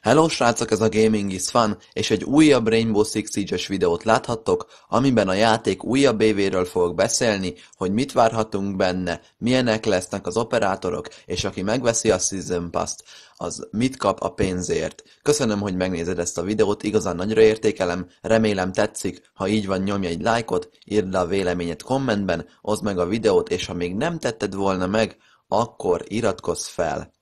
Hello srácok, ez a Gaming is Fun, és egy újabb Rainbow Six Siege-es videót láthattok, amiben a játék újabb évéről fogok beszélni, hogy mit várhatunk benne, milyenek lesznek az operátorok, és aki megveszi a Season Pass-t, az mit kap a pénzért. Köszönöm, hogy megnézed ezt a videót, igazán nagyra értékelem, remélem tetszik, ha így van nyomj egy lájkot, írd le a véleményed kommentben, oszd meg a videót, és ha még nem tetted volna meg, akkor iratkozz fel.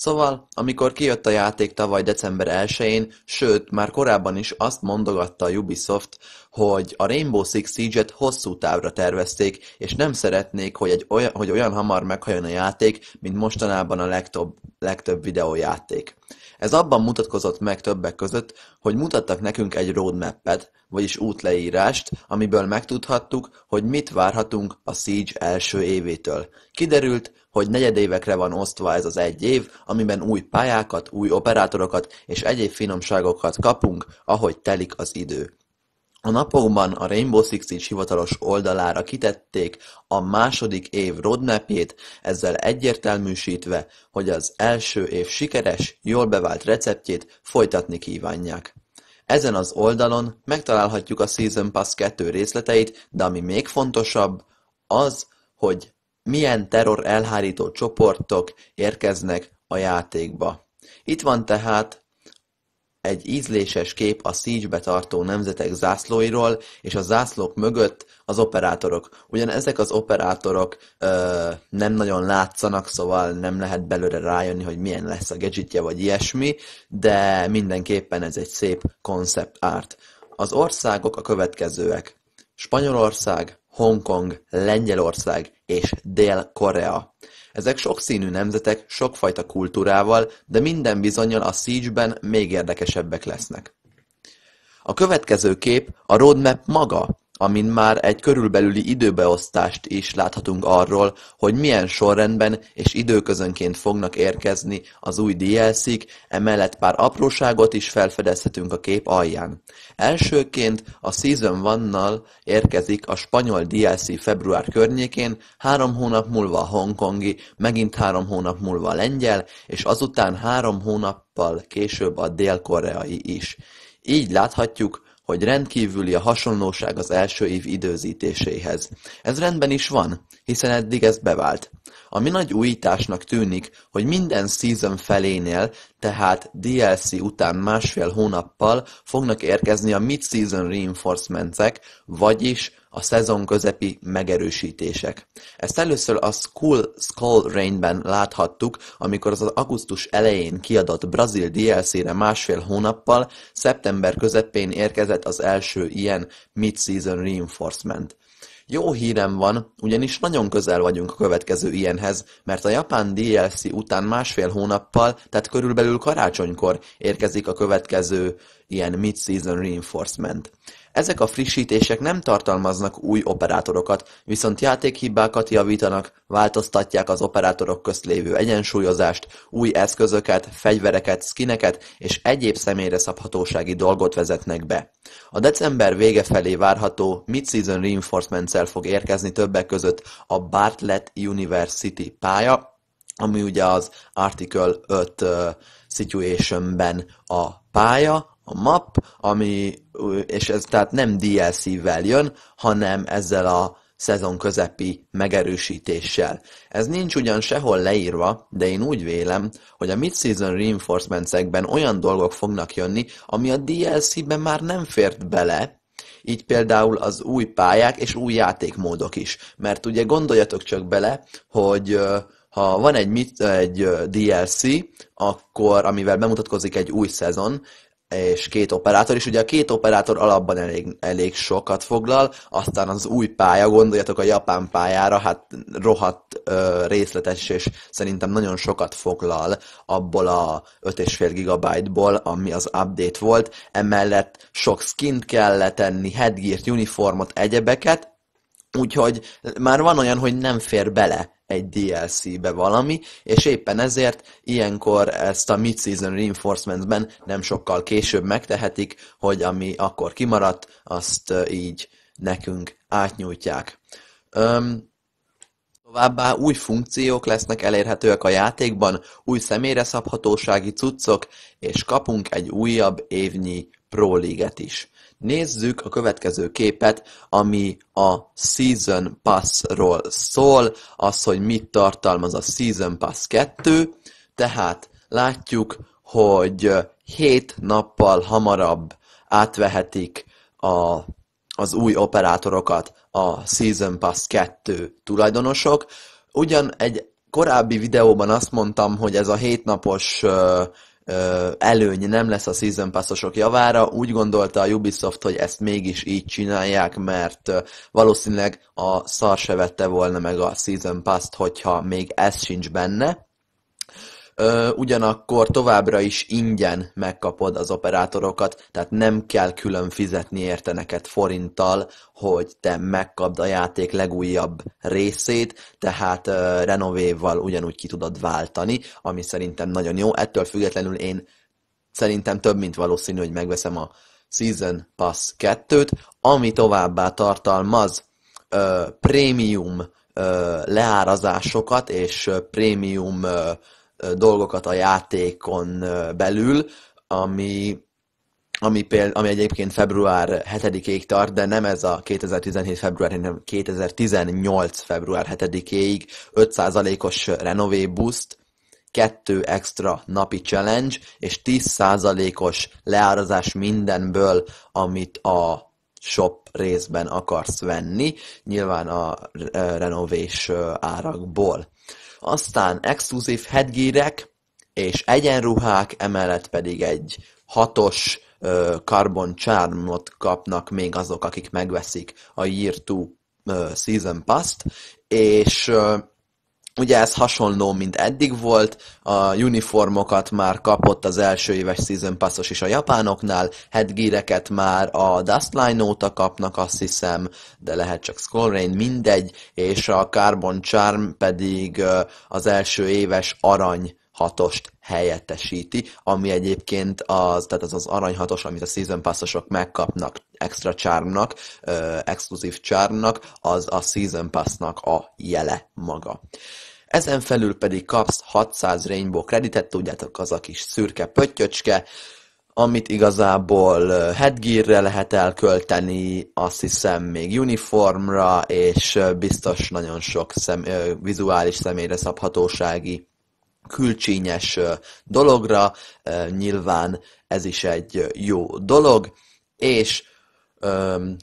Szóval, amikor kijött a játék tavaly december 1-én, sőt, már korábban is azt mondogatta a Ubisoft, hogy a Rainbow Six Siege-et hosszú távra tervezték, és nem szeretnék, hogy, egy olyan, hogy olyan hamar meghajjon a játék, mint mostanában a legtöbb, legtöbb videójáték. Ez abban mutatkozott meg többek között, hogy mutattak nekünk egy roadmap-et, vagyis útleírást, amiből megtudhattuk, hogy mit várhatunk a Siege első évétől. Kiderült, hogy negyedévekre van osztva ez az egy év, amiben új pályákat, új operátorokat és egyéb finomságokat kapunk, ahogy telik az idő. A napokban a Rainbow Six Siege hivatalos oldalára kitették a második év roadmapjét, ezzel egyértelműsítve, hogy az első év sikeres, jól bevált receptjét folytatni kívánják. Ezen az oldalon megtalálhatjuk a Season Pass 2 részleteit, de ami még fontosabb, az, hogy milyen terror-elhárító csoportok érkeznek a játékba. Itt van tehát egy ízléses kép a siege tartó nemzetek zászlóiról, és a zászlók mögött az operátorok. Ugyan ezek az operátorok ö, nem nagyon látszanak, szóval nem lehet belőle rájönni, hogy milyen lesz a gadgetje vagy ilyesmi, de mindenképpen ez egy szép concept art. Az országok a következőek. Spanyolország, Hongkong, Lengyelország és Dél-Korea. Ezek sokszínű nemzetek sokfajta kultúrával, de minden bizonyal a Siege-ben még érdekesebbek lesznek. A következő kép a roadmap maga, amin már egy körülbelüli időbeosztást is láthatunk arról, hogy milyen sorrendben és időközönként fognak érkezni az új DLC-k, emellett pár apróságot is felfedezhetünk a kép alján. Elsőként a Season vannal érkezik a spanyol DLC február környékén, három hónap múlva a hongkongi, megint három hónap múlva a lengyel, és azután három hónappal később a dél-koreai is. Így láthatjuk, hogy rendkívüli a hasonlóság az első év időzítéséhez. Ez rendben is van, hiszen eddig ez bevált. Ami nagy újításnak tűnik, hogy minden season felénél, tehát DLC után másfél hónappal fognak érkezni a mid-season reinforcementsek, vagyis a szezon közepi megerősítések. Ezt először a School Skull Rainben láthattuk, amikor az augusztus elején kiadott brazil DLC-re másfél hónappal, szeptember közepén érkezett az első ilyen mid-season reinforcement. Jó hírem van, ugyanis nagyon közel vagyunk a következő ilyenhez, mert a japán DLC után másfél hónappal, tehát körülbelül karácsonykor érkezik a következő ilyen mid-season reinforcement. Ezek a frissítések nem tartalmaznak új operátorokat, viszont játékhibákat javítanak, változtatják az operátorok közt lévő egyensúlyozást, új eszközöket, fegyvereket, skineket és egyéb személyre szabhatósági dolgot vezetnek be. A december vége felé várható Mid-Season reinforcement fog érkezni többek között a Bartlett University pálya, ami ugye az Article 5 uh, situation a pálya, a map, ami, és ez tehát nem DLC-vel jön, hanem ezzel a szezon közepi megerősítéssel. Ez nincs ugyan sehol leírva, de én úgy vélem, hogy a mid-season reinforcementsekben olyan dolgok fognak jönni, ami a DLC-ben már nem fért bele, így például az új pályák és új játékmódok is. Mert ugye gondoljatok csak bele, hogy ha van egy, egy DLC, akkor, amivel bemutatkozik egy új szezon, és két operátor is. Ugye a két operátor alapban elég, elég sokat foglal, aztán az új pálya, gondoljatok a japán pályára, hát rohadt ö, részletes, és szerintem nagyon sokat foglal abból a 5,5 ból ami az update volt. Emellett sok skint kell letenni, headgear uniformot, egyebeket, úgyhogy már van olyan, hogy nem fér bele egy DLC-be valami, és éppen ezért ilyenkor ezt a mid-season reinforcementben nem sokkal később megtehetik, hogy ami akkor kimaradt, azt így nekünk átnyújtják. Öm, Továbbá új funkciók lesznek elérhetőek a játékban, új személyre szabhatósági cuccok, és kapunk egy újabb évnyi Pro is. Nézzük a következő képet, ami a Season Pass-ról szól, az, hogy mit tartalmaz a Season Pass 2, tehát látjuk, hogy 7 nappal hamarabb átvehetik a, az új operátorokat a Season Pass 2 tulajdonosok. Ugyan egy korábbi videóban azt mondtam, hogy ez a hétnapos előny nem lesz a season passosok javára. Úgy gondolta a Ubisoft, hogy ezt mégis így csinálják, mert valószínűleg a szar se vette volna meg a season pass-t, hogyha még ez sincs benne ugyanakkor továbbra is ingyen megkapod az operátorokat, tehát nem kell külön fizetni érte neked forinttal, hogy te megkapd a játék legújabb részét, tehát renovéval ugyanúgy ki tudod váltani, ami szerintem nagyon jó. Ettől függetlenül én szerintem több, mint valószínű, hogy megveszem a Season Pass 2-t, ami továbbá tartalmaz ö, prémium ö, leárazásokat és prémium ö, dolgokat a játékon belül, ami, ami, péld, ami egyébként február 7-ig tart, de nem ez a 2017 február, hanem 2018 február 7-ig 5%-os Renové Boost, kettő extra napi challenge, és 10%-os leárazás mindenből, amit a shop részben akarsz venni, nyilván a renovés árakból. Aztán exkluzív headgearek és egyenruhák, emellett pedig egy hatos ö, Carbon Charmot kapnak még azok, akik megveszik a Year 2 Season Pass-t, és Ugye ez hasonló, mint eddig volt, a uniformokat már kapott az első éves season passos is a japánoknál, headgeareket már a Dustline óta kapnak, azt hiszem, de lehet csak Rain, mindegy, és a Carbon Charm pedig az első éves arany hatost helyettesíti, ami egyébként az, tehát az az aranyhatos, amit a season passosok megkapnak extra csármnak, exkluzív csármnak, az a season passnak a jele maga. Ezen felül pedig kapsz 600 Rainbow kreditet, tudjátok, az a kis szürke pöttyöcske, amit igazából headgearre lehet elkölteni, azt hiszem még uniformra, és biztos nagyon sok szem, vizuális személyre szabhatósági külcsínyes dologra. Nyilván ez is egy jó dolog, és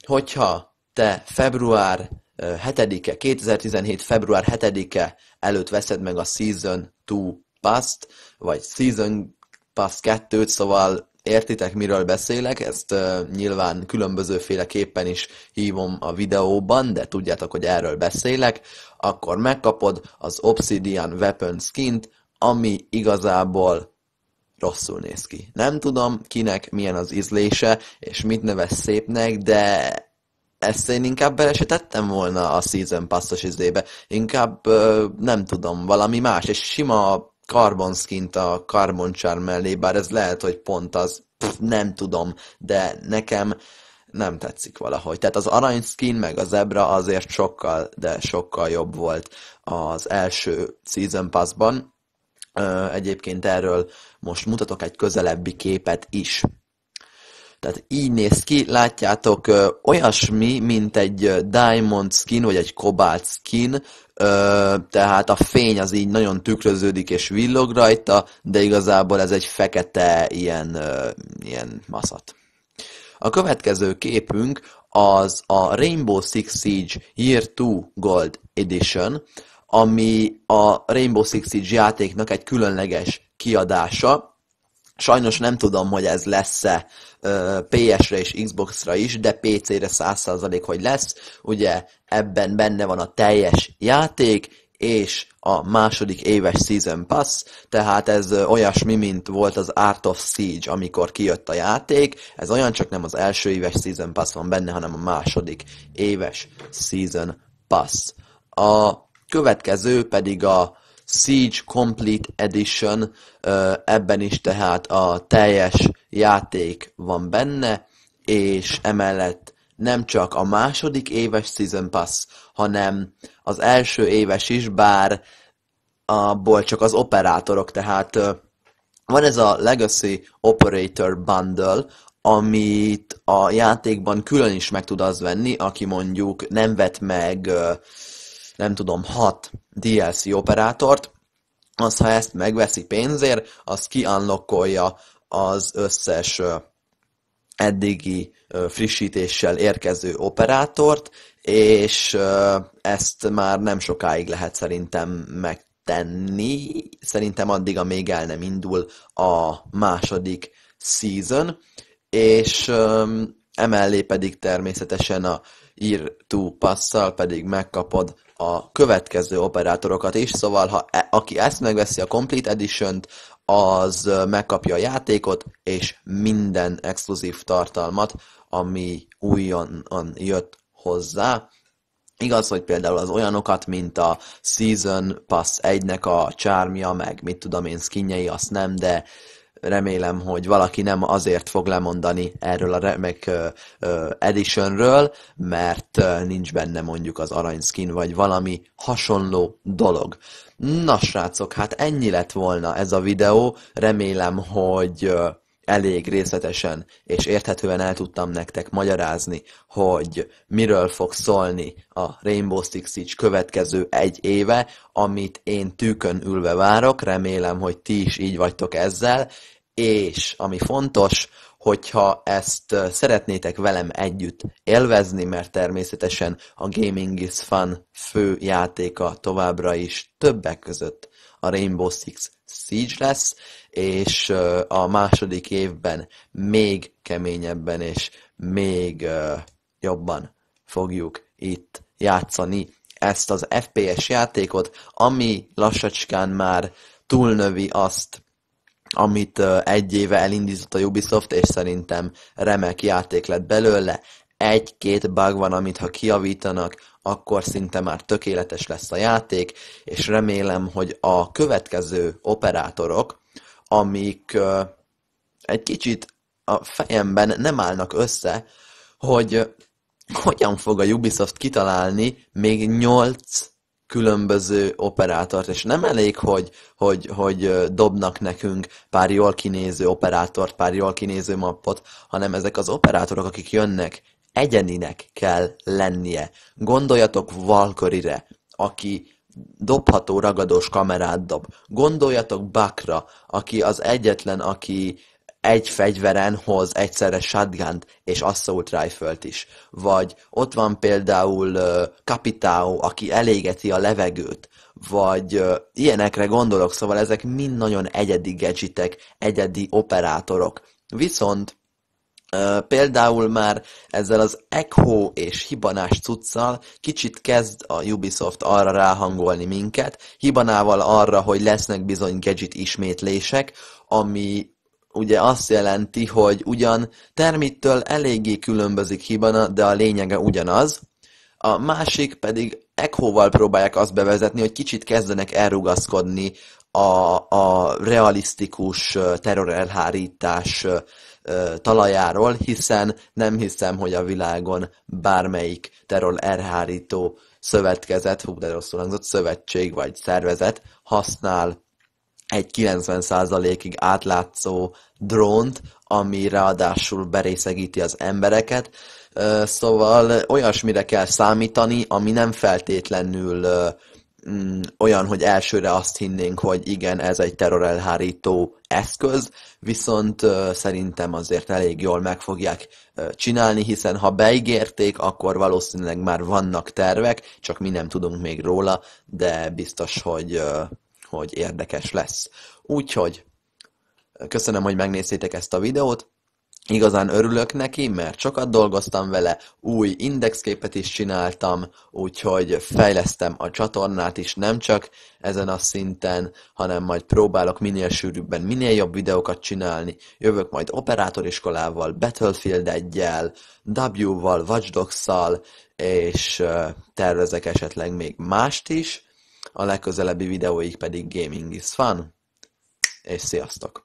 hogyha te február 7-e, 2017. február 7-e előtt veszed meg a Season 2 Pass-t, vagy Season Pass 2-t, szóval értitek, miről beszélek, ezt uh, nyilván különbözőféleképpen is hívom a videóban, de tudjátok, hogy erről beszélek, akkor megkapod az Obsidian Weapon skint, ami igazából rosszul néz ki. Nem tudom, kinek milyen az ízlése, és mit nevez szépnek, de ezt én inkább belesetettem volna a Season Pass-os izébe. Inkább nem tudom, valami más, és sima Carbon skint a Carbon Charm mellé, bár ez lehet, hogy pont az, pff, nem tudom, de nekem nem tetszik valahogy. Tehát az arany skin meg az zebra azért sokkal, de sokkal jobb volt az első Season Pass-ban. Egyébként erről most mutatok egy közelebbi képet is. Tehát így néz ki, látjátok, ö, olyasmi, mint egy diamond skin, vagy egy kobalt skin, ö, tehát a fény az így nagyon tükröződik és villog rajta, de igazából ez egy fekete ilyen, ö, ilyen maszat. A következő képünk az a Rainbow Six Siege Year 2 Gold Edition, ami a Rainbow Six Siege játéknak egy különleges kiadása. Sajnos nem tudom, hogy ez lesz-e PS-re és Xbox-ra is, de PC-re 100% hogy lesz. Ugye ebben benne van a teljes játék, és a második éves Season Pass, tehát ez olyasmi, mint volt az Art of Siege, amikor kijött a játék, ez olyan, csak nem az első éves Season Pass van benne, hanem a második éves Season Pass. A következő pedig a Siege Complete Edition, ebben is tehát a teljes játék van benne, és emellett nem csak a második éves Season Pass, hanem az első éves is, bár abból csak az operátorok, tehát van ez a Legacy Operator Bundle, amit a játékban külön is meg tud az venni, aki mondjuk nem vett meg nem tudom, 6 DLC operátort, az ha ezt megveszi pénzért, az kiannokkolja az összes eddigi frissítéssel érkező operátort, és ezt már nem sokáig lehet szerintem megtenni, szerintem addig, amíg el nem indul a második season, és emellé pedig természetesen a írtó-passzal pedig megkapod a következő operátorokat is, szóval ha e, aki ezt megveszi a Complete edition az megkapja a játékot és minden exkluzív tartalmat, ami újonnan jött hozzá. Igaz, hogy például az olyanokat, mint a Season Pass 1-nek a csármja, meg mit tudom én, skinjei, azt nem, de remélem, hogy valaki nem azért fog lemondani erről a remek editionről, mert nincs benne mondjuk az arany skin, vagy valami hasonló dolog. Na srácok, hát ennyi lett volna ez a videó, remélem, hogy elég részletesen és érthetően el tudtam nektek magyarázni, hogy miről fog szólni a Rainbow Six Siege következő egy éve, amit én tűkön ülve várok, remélem, hogy ti is így vagytok ezzel, és ami fontos, hogyha ezt szeretnétek velem együtt élvezni, mert természetesen a Gaming is Fun fő játéka továbbra is többek között a Rainbow Six Siege lesz, és a második évben még keményebben és még jobban fogjuk itt játszani ezt az FPS játékot, ami lassacskán már túlnövi azt, amit egy éve elindított a Ubisoft, és szerintem remek játék lett belőle. Egy-két bug van, amit ha kiavítanak, akkor szinte már tökéletes lesz a játék, és remélem, hogy a következő operátorok, amik egy kicsit a fejemben nem állnak össze, hogy hogyan fog a Ubisoft kitalálni még 8 különböző operátort, és nem elég, hogy, hogy, hogy dobnak nekünk pár jól kinéző operátort, pár jól kinéző mappot, hanem ezek az operátorok, akik jönnek, egyeninek kell lennie. Gondoljatok Valkörire, aki dobható ragadós kamerát dob. Gondoljatok Bakra, aki az egyetlen, aki egy fegyveren hoz egyszerre shotgun és assault rifle is. Vagy ott van például uh, aki elégeti a levegőt, vagy uh, ilyenekre gondolok, szóval ezek mind nagyon egyedi gadgetek, egyedi operátorok. Viszont Uh, például már ezzel az echo és hibanás cuccal kicsit kezd a Ubisoft arra ráhangolni minket, hibanával arra, hogy lesznek bizony gadget ismétlések, ami ugye azt jelenti, hogy ugyan termittől eléggé különbözik hibana, de a lényege ugyanaz. A másik pedig ekhóval próbálják azt bevezetni, hogy kicsit kezdenek elrugaszkodni a, a realisztikus terrorelhárítás talajáról, hiszen nem hiszem, hogy a világon bármelyik elhárító szövetkezet, hú de rosszul hangzott, szövetség vagy szervezet használ egy 90%-ig átlátszó drónt, ami ráadásul berészegíti az embereket, szóval olyasmire kell számítani, ami nem feltétlenül mm, olyan, hogy elsőre azt hinnénk, hogy igen, ez egy terrorelhárító eszköz, viszont szerintem azért elég jól meg fogják csinálni, hiszen ha beígérték, akkor valószínűleg már vannak tervek, csak mi nem tudunk még róla, de biztos, hogy hogy érdekes lesz. Úgyhogy köszönöm, hogy megnéztétek ezt a videót, Igazán örülök neki, mert sokat dolgoztam vele, új indexképet is csináltam, úgyhogy fejlesztem a csatornát is nem csak ezen a szinten, hanem majd próbálok minél sűrűbben, minél jobb videókat csinálni. Jövök majd operátoriskolával, Battlefield 1-jel, W-val, Watch Dogs-szal, és tervezek esetleg még mást is a legközelebbi videóig pedig Gaming is Fun, és sziasztok!